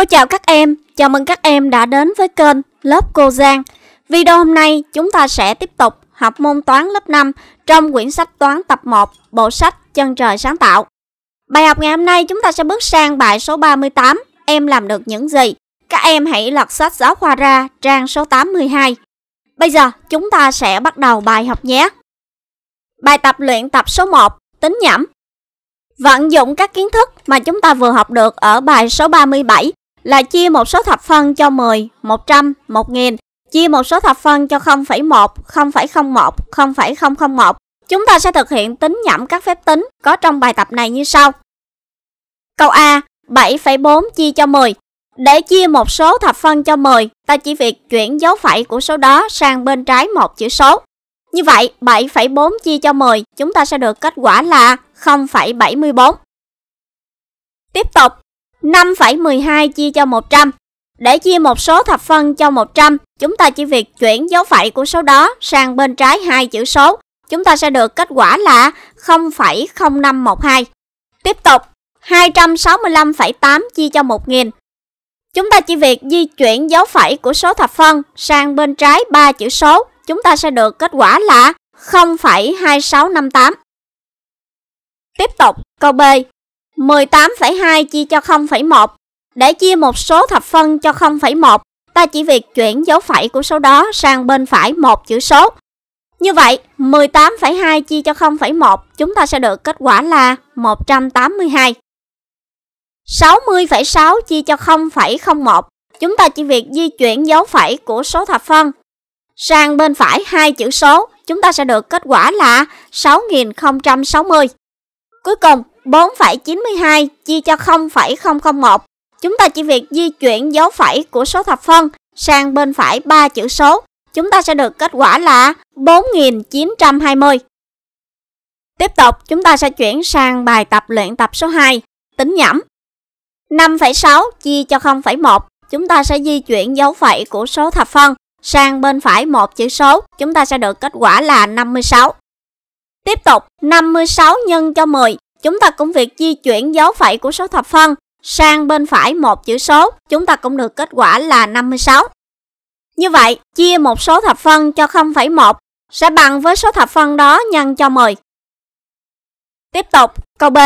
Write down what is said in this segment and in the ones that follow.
Cô chào các em, chào mừng các em đã đến với kênh Lớp Cô Giang. Video hôm nay chúng ta sẽ tiếp tục học môn toán lớp 5 trong quyển sách toán tập 1 bộ sách Chân trời sáng tạo. Bài học ngày hôm nay chúng ta sẽ bước sang bài số 38, em làm được những gì? Các em hãy lật sách giáo khoa ra trang số 82. Bây giờ chúng ta sẽ bắt đầu bài học nhé. Bài tập luyện tập số 1, tính nhẩm. Vận dụng các kiến thức mà chúng ta vừa học được ở bài số 37 là chia một số thập phân cho 10, 100, 1000, chia một số thập phân cho 0,1, 0,01, 0,001. Chúng ta sẽ thực hiện tính nhẩm các phép tính có trong bài tập này như sau. Câu A, 7,4 chia cho 10. Để chia một số thập phân cho 10, ta chỉ việc chuyển dấu phẩy của số đó sang bên trái một chữ số. Như vậy, 7,4 chia cho 10, chúng ta sẽ được kết quả là 0,74. Tiếp tục, 5,12 chia cho 100. Để chia một số thập phân cho 100, chúng ta chỉ việc chuyển dấu phẩy của số đó sang bên trái hai chữ số. Chúng ta sẽ được kết quả là 0,0512. Tiếp tục, 265,8 chia cho 1.000. Chúng ta chỉ việc di chuyển dấu phẩy của số thập phân sang bên trái ba chữ số. Chúng ta sẽ được kết quả là 0,2658. Tiếp tục, câu B, 18,2 chia cho 0,1. Để chia một số thập phân cho 0,1, ta chỉ việc chuyển dấu phẩy của số đó sang bên phải một chữ số. Như vậy, 18,2 chia cho 0,1 chúng ta sẽ được kết quả là 182. 60,6 chia cho 0,01 chúng ta chỉ việc di chuyển dấu phẩy của số thập phân sang bên phải hai chữ số chúng ta sẽ được kết quả là 6060. Cuối cùng, 4,92 chia cho 0,001. Chúng ta chỉ việc di chuyển dấu phẩy của số thập phân sang bên phải 3 chữ số. Chúng ta sẽ được kết quả là 4920. Tiếp tục, chúng ta sẽ chuyển sang bài tập luyện tập số 2, tính nhẩm. 5,6 chia cho 0,1, chúng ta sẽ di chuyển dấu phẩy của số thập phân sang bên phải một chữ số, chúng ta sẽ được kết quả là 56. Tiếp tục, 56 nhân cho 10, Chúng ta cũng việc di chuyển dấu phẩy của số thập phân sang bên phải một chữ số, chúng ta cũng được kết quả là 56. Như vậy, chia một số thập phân cho 0,1 sẽ bằng với số thập phân đó nhân cho 10. Tiếp tục, câu B.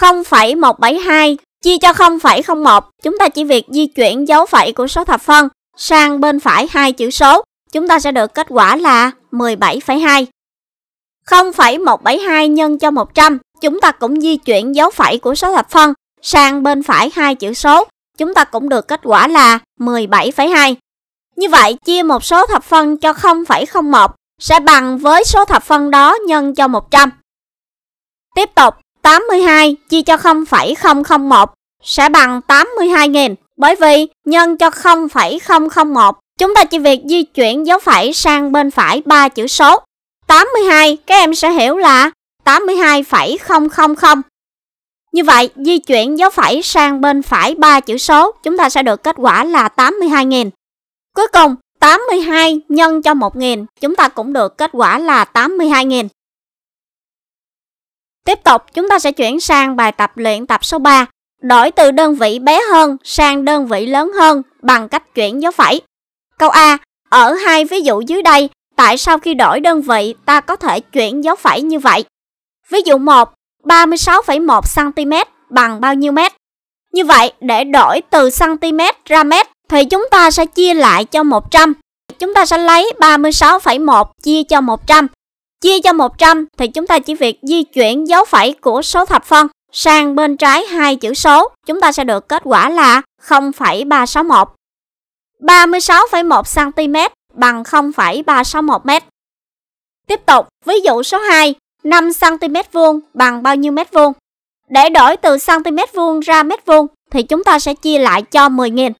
0,172 chia cho 0,01, chúng ta chỉ việc di chuyển dấu phẩy của số thập phân sang bên phải hai chữ số, chúng ta sẽ được kết quả là 17,2. 0,172 nhân cho 100 Chúng ta cũng di chuyển dấu phẩy của số thập phân sang bên phải hai chữ số. Chúng ta cũng được kết quả là 17,2. Như vậy, chia một số thập phân cho 0,01 sẽ bằng với số thập phân đó nhân cho 100. Tiếp tục, 82 chia cho 0,001 sẽ bằng 82.000 bởi vì nhân cho 0,001 chúng ta chỉ việc di chuyển dấu phẩy sang bên phải ba chữ số. 82 các em sẽ hiểu là 82,000. Như vậy, di chuyển dấu phẩy sang bên phải 3 chữ số, chúng ta sẽ được kết quả là 82.000. Cuối cùng, 82 nhân cho 1.000, chúng ta cũng được kết quả là 82.000. Tiếp tục, chúng ta sẽ chuyển sang bài tập luyện tập số 3. Đổi từ đơn vị bé hơn sang đơn vị lớn hơn bằng cách chuyển dấu phẩy. Câu A, ở hai ví dụ dưới đây, tại sao khi đổi đơn vị ta có thể chuyển dấu phẩy như vậy? Ví dụ 1, 36,1cm bằng bao nhiêu mét? Như vậy, để đổi từ cm ra mét thì chúng ta sẽ chia lại cho 100. Chúng ta sẽ lấy 36,1 chia cho 100. Chia cho 100 thì chúng ta chỉ việc di chuyển dấu phẩy của số thập phân sang bên trái hai chữ số. Chúng ta sẽ được kết quả là 0,361. 36,1 cm bằng 0,361 m. Tiếp tục, ví dụ số 2, 5cm vuông bằng bao nhiêu mét vuông. Để đổi từ cm vuông ra mét vuông thì chúng ta sẽ chia lại cho 10.000.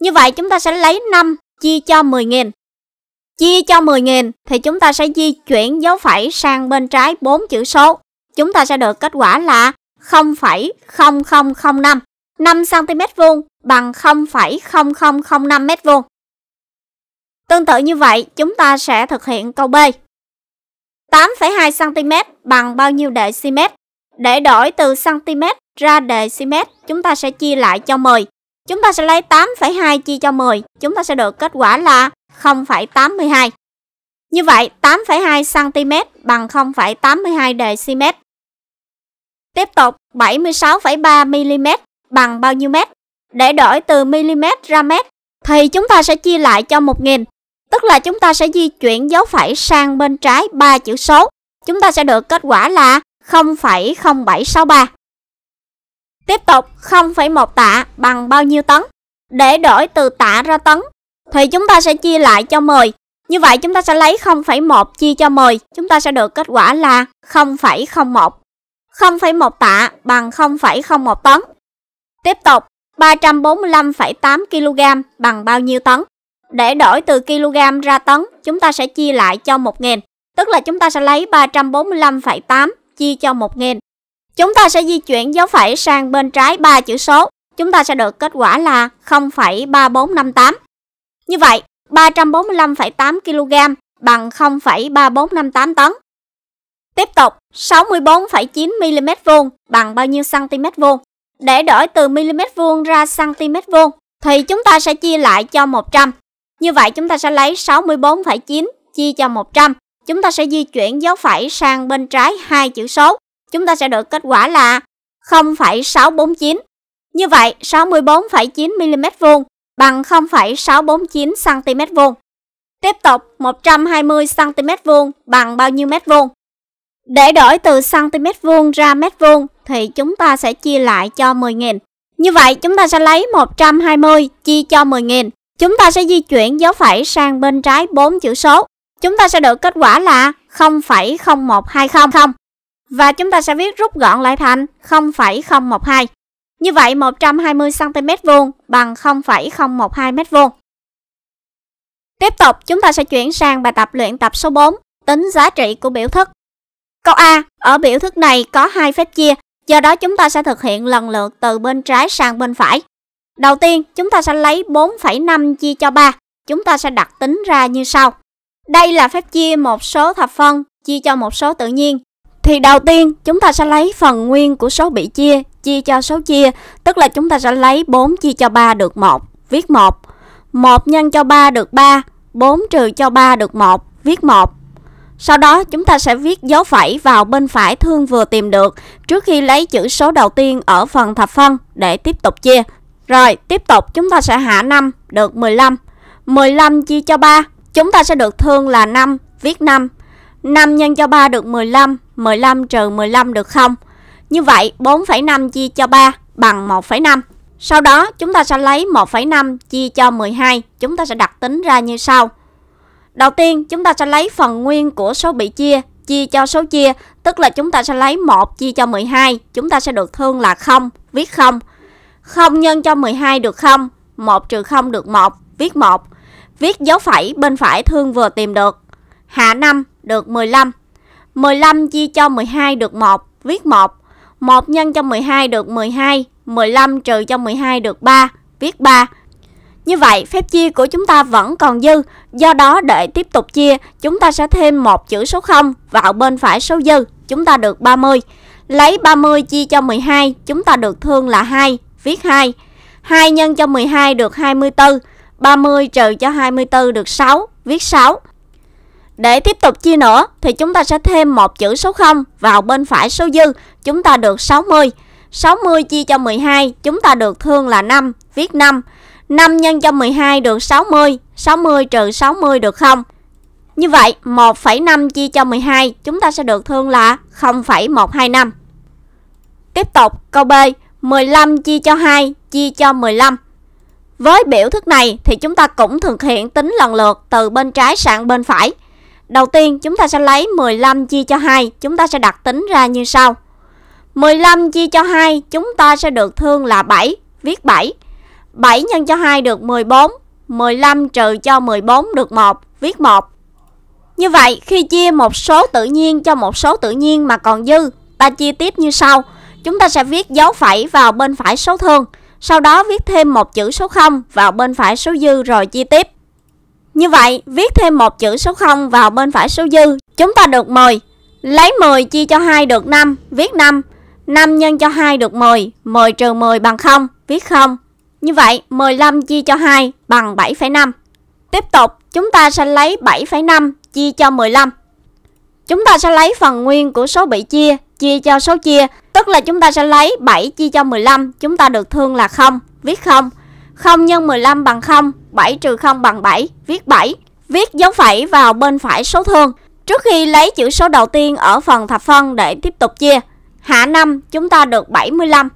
Như vậy chúng ta sẽ lấy 5 chia cho 10.000. Chia cho 10.000 thì chúng ta sẽ di chuyển dấu phẩy sang bên trái 4 chữ số. Chúng ta sẽ được kết quả là 0,0005. 5 cm vuông bằng 0,0005 m vuông. Tương tự như vậy, chúng ta sẽ thực hiện câu B. 8,2 cm bằng bao nhiêu đệ cm? Để đổi từ cm ra đề cm, chúng ta sẽ chia lại cho 10. Chúng ta sẽ lấy 8,2 chia cho 10, chúng ta sẽ được kết quả là 0,82. Như vậy, 8,2 cm bằng 0,82 đề cm. Tiếp tục, 76,3 mm bằng bao nhiêu mét? Để đổi từ mm ra mét thì chúng ta sẽ chia lại cho 1000. Tức là chúng ta sẽ di chuyển dấu phẩy sang bên trái 3 chữ số. Chúng ta sẽ được kết quả là 0,0763. Tiếp tục 0,1 tạ bằng bao nhiêu tấn? Để đổi từ tạ ra tấn thì chúng ta sẽ chia lại cho 10. Như vậy chúng ta sẽ lấy 0,1 chia cho 10, chúng ta sẽ được kết quả là 0,01. 0,1 tạ bằng 0,01 tấn. Tiếp tục 345,8 kg bằng bao nhiêu tấn? Để đổi từ kg ra tấn, chúng ta sẽ chia lại cho 1.000, tức là chúng ta sẽ lấy 345,8 chia cho 1.000. Chúng ta sẽ di chuyển dấu phẩy sang bên trái 3 chữ số, chúng ta sẽ được kết quả là 0,3458. Như vậy, 345,8 kg bằng 0,3458 tấn. Tiếp tục, 64,9 mm vuông bằng bao nhiêu cm vuông? Để đổi từ mm vuông ra cm vuông thì chúng ta sẽ chia lại cho 100. Như vậy chúng ta sẽ lấy 64,9 chia cho 100. Chúng ta sẽ di chuyển dấu phẩy sang bên trái hai chữ số. Chúng ta sẽ được kết quả là 0,649. Như vậy 64,9 mm vuông bằng 0,649 cm vuông. Tiếp tục 120 cm vuông bằng bao nhiêu mét vuông? Để đổi từ cm vuông ra mét vuông thì chúng ta sẽ chia lại cho 10.000. Như vậy chúng ta sẽ lấy 120 chia cho 10.000 Chúng ta sẽ di chuyển dấu phẩy sang bên trái 4 chữ số. Chúng ta sẽ được kết quả là 0,01200 và chúng ta sẽ viết rút gọn lại thành 0,012. Như vậy 120 cm vuông bằng 0,012 m vuông. Tiếp tục, chúng ta sẽ chuyển sang bài tập luyện tập số 4, tính giá trị của biểu thức. Câu A, ở biểu thức này có hai phép chia, do đó chúng ta sẽ thực hiện lần lượt từ bên trái sang bên phải. Đầu tiên, chúng ta sẽ lấy 4,5 chia cho 3. Chúng ta sẽ đặt tính ra như sau. Đây là phép chia một số thập phân chia cho một số tự nhiên. Thì đầu tiên, chúng ta sẽ lấy phần nguyên của số bị chia chia cho số chia, tức là chúng ta sẽ lấy 4 chia cho 3 được 1, viết 1. 1 nhân cho 3 được 3, 4 trừ cho 3 được 1, viết 1. Sau đó chúng ta sẽ viết dấu phẩy vào bên phải thương vừa tìm được trước khi lấy chữ số đầu tiên ở phần thập phân để tiếp tục chia. Rồi, tiếp tục chúng ta sẽ hạ 5 được 15. 15 chia cho 3, chúng ta sẽ được thương là 5, viết 5. 5 nhân cho 3 được 15, 15 trừ 15 được 0. Như vậy 4,5 chia cho 3 bằng 1,5. Sau đó chúng ta sẽ lấy 1,5 chia cho 12, chúng ta sẽ đặt tính ra như sau. Đầu tiên chúng ta sẽ lấy phần nguyên của số bị chia chia cho số chia, tức là chúng ta sẽ lấy 1 chia cho 12, chúng ta sẽ được thương là 0, viết 0. 0 nhân cho 12 được không? 1 trừ 0 được 1, viết 1. Viết dấu phẩy bên phải thương vừa tìm được. Hạ 5 được 15. 15 chia cho 12 được 1, viết 1. 1 nhân cho 12 được 12, 15 trừ cho 12 được 3, viết 3. Như vậy, phép chia của chúng ta vẫn còn dư, do đó để tiếp tục chia, chúng ta sẽ thêm một chữ số 0 vào bên phải số dư, chúng ta được 30. Lấy 30 chia cho 12, chúng ta được thương là 2, viết 2. 2 nhân cho 12 được 24, 30 trừ cho 24 được 6, viết 6. Để tiếp tục chia nữa thì chúng ta sẽ thêm một chữ số 0 vào bên phải số dư, chúng ta được 60. 60 chia cho 12, chúng ta được thương là 5, viết 5. 5 nhân cho 12 được 60, 60 trừ 60 được 0. Như vậy, 1,5 chia cho 12, chúng ta sẽ được thương là 0,125. Tiếp tục, câu B, 15 chia cho 2 chia cho 15. Với biểu thức này thì chúng ta cũng thực hiện tính lần lượt từ bên trái sang bên phải. Đầu tiên chúng ta sẽ lấy 15 chia cho 2, chúng ta sẽ đặt tính ra như sau. 15 chia cho 2 chúng ta sẽ được thương là 7, viết 7. 7 nhân cho 2 được 14, 15 trừ cho 14 được 1, viết 1. Như vậy, khi chia một số tự nhiên cho một số tự nhiên mà còn dư, ta chia tiếp như sau. Chúng ta sẽ viết dấu phẩy vào bên phải số thương, sau đó viết thêm một chữ số 0 vào bên phải số dư rồi chia tiếp. Như vậy, viết thêm một chữ số 0 vào bên phải số dư, chúng ta được 10. Lấy 10 chia cho 2 được 5, viết 5. 5 nhân cho 2 được 10, 10 trừ 10 bằng 0, viết 0. Như vậy, 15 chia cho 2 bằng 7,5. Tiếp tục, chúng ta sẽ lấy 7,5 chia cho 15. Chúng ta sẽ lấy phần nguyên của số bị chia chia cho số chia, tức là chúng ta sẽ lấy 7 chia cho 15, chúng ta được thương là 0, viết 0. 0 nhân 15 bằng 0, 7 trừ 0 bằng 7, viết 7. Viết dấu phẩy vào bên phải số thương. Trước khi lấy chữ số đầu tiên ở phần thập phân để tiếp tục chia, hạ 5 chúng ta được 75.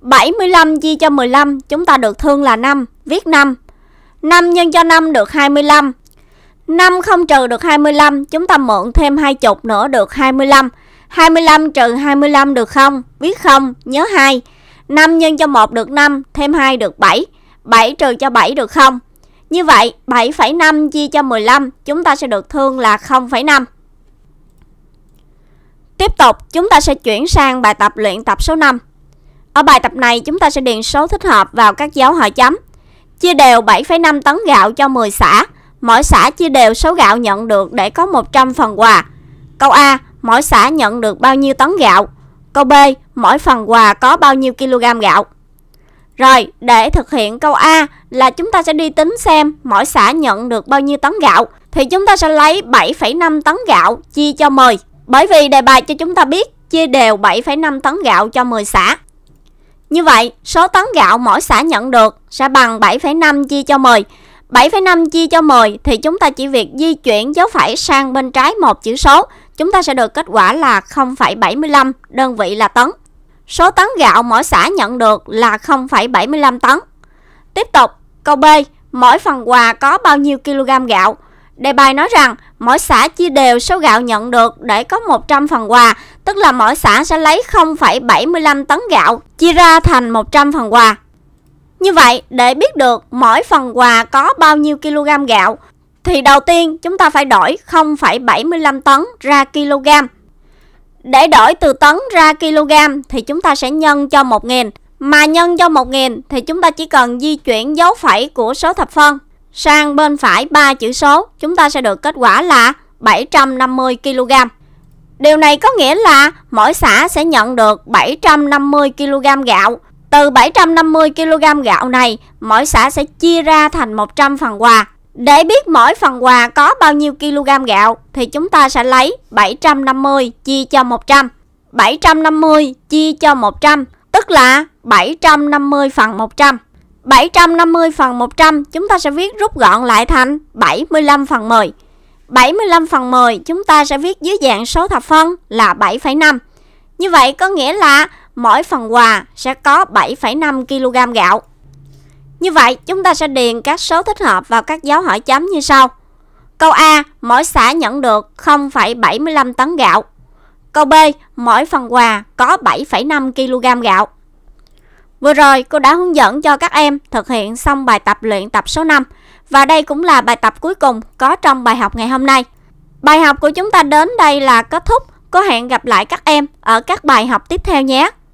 75 chia cho 15 chúng ta được thương là 5, viết 5. 5 nhân cho 5 được 25, 5 không trừ được 25, chúng ta mượn thêm 20 nữa được 25. 25 trừ 25 được không? Biết không? Nhớ 2. 5 nhân cho 1 được 5, thêm 2 được 7. 7 trừ cho 7 được không? Như vậy, 7,5 chia cho 15, chúng ta sẽ được thương là 0,5. Tiếp tục, chúng ta sẽ chuyển sang bài tập luyện tập số 5. Ở bài tập này, chúng ta sẽ điền số thích hợp vào các dấu hỏi chấm. Chia đều 7,5 tấn gạo cho 10 xã mỗi xã chia đều số gạo nhận được để có 100 phần quà. Câu A, mỗi xã nhận được bao nhiêu tấn gạo? Câu B, mỗi phần quà có bao nhiêu kg gạo? Rồi, để thực hiện câu A là chúng ta sẽ đi tính xem mỗi xã nhận được bao nhiêu tấn gạo thì chúng ta sẽ lấy 7,5 tấn gạo chia cho 10. Bởi vì đề bài cho chúng ta biết chia đều 7,5 tấn gạo cho 10 xã. Như vậy, số tấn gạo mỗi xã nhận được sẽ bằng 7,5 chia cho 10. 7,5 chia cho 10 thì chúng ta chỉ việc di chuyển dấu phẩy sang bên trái một chữ số. Chúng ta sẽ được kết quả là 0,75, đơn vị là tấn. Số tấn gạo mỗi xã nhận được là 0,75 tấn. Tiếp tục, câu B, mỗi phần quà có bao nhiêu kg gạo? Đề bài nói rằng mỗi xã chia đều số gạo nhận được để có 100 phần quà, tức là mỗi xã sẽ lấy 0,75 tấn gạo chia ra thành 100 phần quà. Như vậy, để biết được mỗi phần quà có bao nhiêu kg gạo, thì đầu tiên chúng ta phải đổi 0,75 tấn ra kg. Để đổi từ tấn ra kg thì chúng ta sẽ nhân cho 1.000. Mà nhân cho 1.000 thì chúng ta chỉ cần di chuyển dấu phẩy của số thập phân sang bên phải 3 chữ số, chúng ta sẽ được kết quả là 750 kg. Điều này có nghĩa là mỗi xã sẽ nhận được 750 kg gạo từ 750 kg gạo này, mỗi xã sẽ chia ra thành 100 phần quà. Để biết mỗi phần quà có bao nhiêu kg gạo thì chúng ta sẽ lấy 750 chia cho 100. 750 chia cho 100 tức là 750 phần 100. 750 phần 100 chúng ta sẽ viết rút gọn lại thành 75 phần 10. 75 phần 10 chúng ta sẽ viết dưới dạng số thập phân là 7,5. Như vậy có nghĩa là mỗi phần quà sẽ có 7,5 kg gạo. Như vậy, chúng ta sẽ điền các số thích hợp vào các dấu hỏi chấm như sau. Câu A, mỗi xã nhận được 0,75 tấn gạo. Câu B, mỗi phần quà có 7,5 kg gạo. Vừa rồi, cô đã hướng dẫn cho các em thực hiện xong bài tập luyện tập số 5. Và đây cũng là bài tập cuối cùng có trong bài học ngày hôm nay. Bài học của chúng ta đến đây là kết thúc. Cô hẹn gặp lại các em ở các bài học tiếp theo nhé.